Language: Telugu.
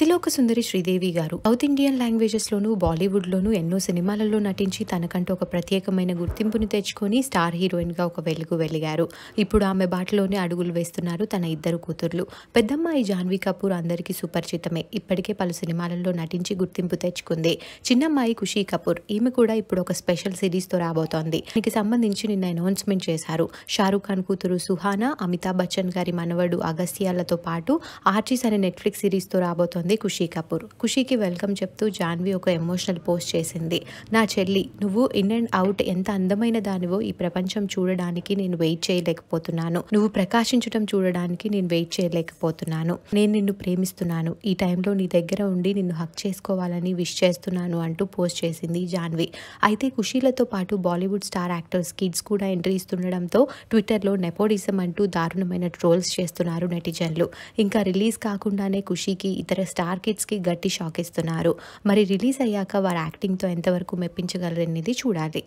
అతిలోక సుందరి Sridevi garu South Indian languages లోను బాలీవుడ్ లోను ఎన్నో సినిమాలలో నటించి తనకంటూ ఒక ప్రత్యేకమైన గుర్తింపును తెచ్చుకొని స్టార్ హీరోయిన్ గా ఒక వెలుగు వెలిగారు ఇప్పుడు ఆమె బాటలోనే అడుగులు వేస్తున్నారు తన ఇద్దరు కూతుర్లు పెద్దమ్మాయి జాన్వీ కపూర్ అందరికీ సుపరిచితమే ఇప్పటికే పలు సినిమాలలో నటించి గుర్తింపు తెచ్చుకుంది చిన్నమ్మాయి ఖుషీ కపూర్ ఈమె కూడా ఇప్పుడు ఒక స్పెషల్ సిరీస్ తో రాబోతోంది దీనికి సంబంధించి నిన్న అనౌన్స్మెంట్ చేశారు షారూఖ్ ఖాన్ కూతురు సుహానా అమితాబ్ బచ్చన్ గారి మనవడు అగస్త్యాలతో పాటు ఆర్చిస్ అనే నెట్ఫ్లిక్స్ సిరీస్ తో రాబోతోంది చెప్పింది ఖుషీ కపూర్ ఖుషీకి వెల్కమ్ చెప్తూ జాన్వి ఒక ఎమోషనల్ పోస్ట్ చేసింది నా చెల్లి నువ్వు ఇన్ అండ్ అవుట్ ఎంత అందమైన దానివో ఈ ప్రపంచం చూడడానికి నేను వెయిట్ చేయలేకపోతున్నాను నువ్వు ప్రకాశించడం చూడడానికి నేను వెయిట్ చేయలేకపోతున్నాను నేను నిన్ను ప్రేమిస్తున్నాను ఈ టైంలో నీ దగ్గర ఉండి నిన్ను హక్ చేసుకోవాలని విష్ చేస్తున్నాను అంటూ పోస్ట్ చేసింది జాన్వి అయితే ఖుషీలతో పాటు బాలీవుడ్ స్టార్ యాక్టర్స్ కిడ్స్ కూడా ఎంట్రీ ఇస్తుండడంతో ట్విట్టర్లో నెపోడిజం అంటూ దారుణమైన ట్రోల్స్ చేస్తున్నారు నెటిజన్లు ఇంకా రిలీజ్ కాకుండానే ఖుషీకి ఇతర స్టార్ కి గట్టి షాక్ ఇస్తున్నారు మరి రిలీజ్ అయ్యాక వారి యాక్టింగ్తో ఎంతవరకు మెప్పించగలరనేది చూడాలి